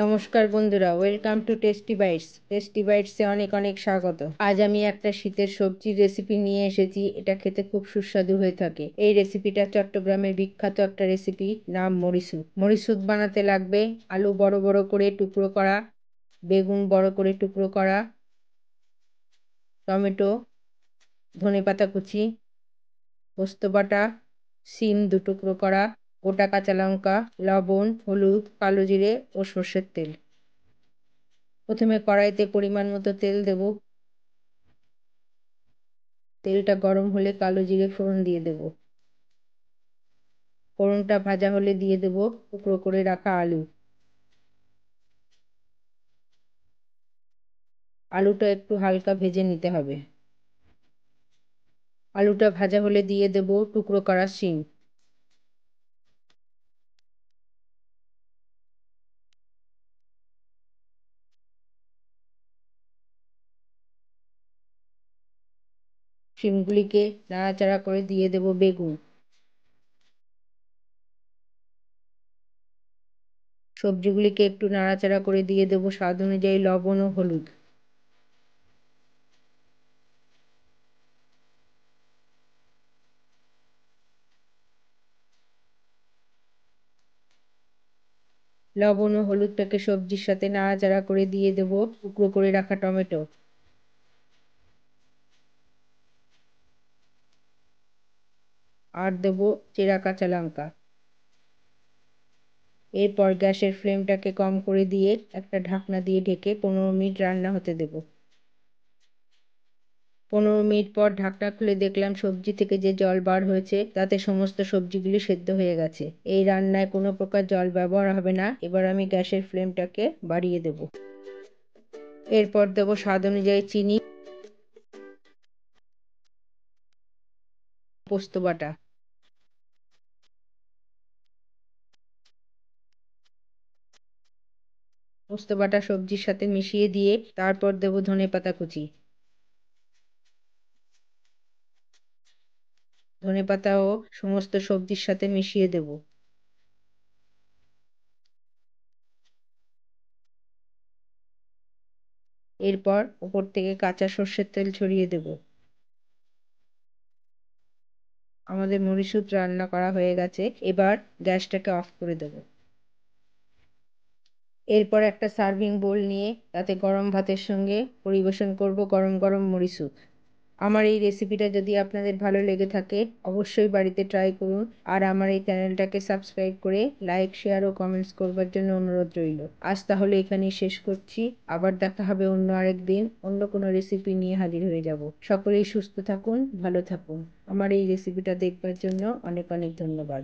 নমস্কার বন্ধুরা welcome to tasty bites tasty বাইটসে অনেক অনেক স্বাগত আজ আমি একটা শীতের সবজির রেসিপি নিয়ে এসেছি এটা খেতে খুব সুস্বাদু হয়ে থাকে এই রেসিপিটা চট্টগ্রামের বিখ্যাত একটা রেসিপি নাম মরিসুদ মরিসুদ বানাতে লাগবে আলু বড় বড় করে টুকরো করা বেগুন বড় করে টুকরো করা টমেটো ধনে পাতা কুচি পোস্ত বাটা সিম দু টুকরো করা গোটা কাঁচা লঙ্কা লবণ হলুদ কালো জিরে ও সর্ষের তেল প্রথমে কড়াইতে পরিমাণ মতো তেল দেব তেলটা গরম হলে কালো জিরে ফোড়ন দিয়ে দেব ফোড়নটা ভাজা হলে দিয়ে দেব টুকরো করে রাখা আলু আলুটা একটু হালকা ভেজে নিতে হবে আলুটা ভাজা হলে দিয়ে দেব টুকরো করা শিম শিমগুলিকে নাড়াচাড়া করে দিয়ে দেবো বেগুন সবজিগুলিকে একটু নাড়াচাড়া করে দিয়ে দেবো স্বাদ অনুযায়ী লবণ ও হলুদ লবণ ও হলুদটাকে সবজির সাথে নাড়াচাড়া করে দিয়ে দেবো টুকরো করে রাখা টমেটো আর দেবো চেরা কাঁচা লঙ্কা এরপর গ্যাসের ফ্লেমটাকে কম করে দিয়ে একটা ঢাকনা দিয়ে ঢেকে পনেরো মিনিট রান্না হতে দেব পনেরো মিনিট পর ঢাকনা খুলে দেখলাম সবজি থেকে যে জল বার হয়েছে তাতে সমস্ত সবজিগুলি সেদ্ধ হয়ে গেছে এই রান্নায় কোনো প্রকার জল ব্যবহার হবে না এবার আমি গ্যাসের ফ্লেমটাকে বাড়িয়ে দেব এরপর দেবো স্বাদ অনুযায়ী চিনি পোস্ত বাটা পোস্ত বাটা সবজির সাথে মিশিয়ে দিয়ে তারপর দেব ধনে পাতা কুচি ধনে ও সমস্ত সবজির সাথে মিশিয়ে দেব এরপর উপর থেকে কাঁচা সর্ষের তেল ছড়িয়ে দেব আমাদের মরিচুপ রান্না করা হয়ে গেছে এবার গ্যাসটাকে অফ করে দেব এরপর একটা সার্ভিং বোল নিয়ে তাতে গরম ভাতের সঙ্গে পরিবেশন করব গরম গরম মরিচুপ আমার এই রেসিপিটা যদি আপনাদের ভালো লেগে থাকে অবশ্যই বাড়িতে ট্রাই করুন আর আমার এই চ্যানেলটাকে সাবস্ক্রাইব করে লাইক শেয়ার ও কমেন্টস করবার জন্য অনুরোধ রইল আজ তাহলে এখানেই শেষ করছি আবার দেখা হবে অন্য আরেক দিন অন্য কোনো রেসিপি নিয়ে হাজির হয়ে যাব সকলেই সুস্থ থাকুন ভালো থাকুন আমার এই রেসিপিটা দেখবার জন্য অনেক অনেক ধন্যবাদ